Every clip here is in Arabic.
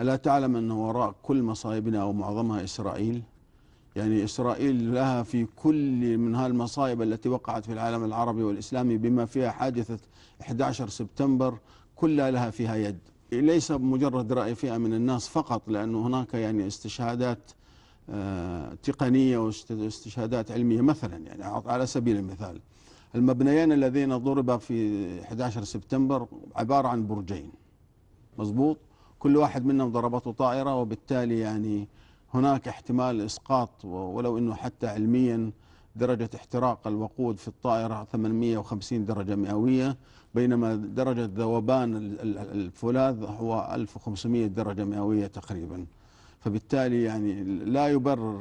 ألا تعلم أن وراء كل مصائبنا أو معظمها إسرائيل يعني إسرائيل لها في كل من هالمصائب التي وقعت في العالم العربي والإسلامي بما فيها حادثة 11 سبتمبر كلها لها فيها يد ليس مجرد رأي فئة من الناس فقط لأن هناك يعني استشهادات آه، تقنية واستشهادات علمية مثلا يعني على سبيل المثال المبنيان الذين ضربا في 11 سبتمبر عبارة عن برجين مضبوط كل واحد منهم ضربته طائرة وبالتالي يعني هناك احتمال إسقاط ولو أنه حتى علميا درجة احتراق الوقود في الطائرة 850 درجة مئوية بينما درجة ذوبان الفولاذ هو 1500 درجة مئوية تقريبا فبالتالي يعني لا يبرر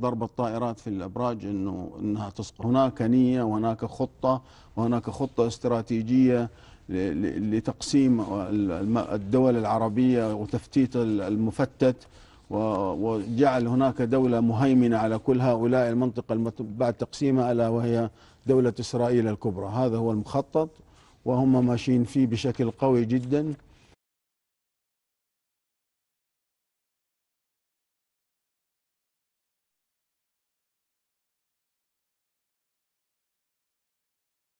ضرب الطائرات في الابراج انه انها تسقط هناك نيه وهناك خطه وهناك خطه استراتيجيه لتقسيم الدول العربية وتفتيت المفتت وجعل هناك دولة مهيمنة على كل هؤلاء المنطقة بعد تقسيمها ألا وهي دولة إسرائيل الكبرى هذا هو المخطط وهم ماشيين فيه بشكل قوي جدا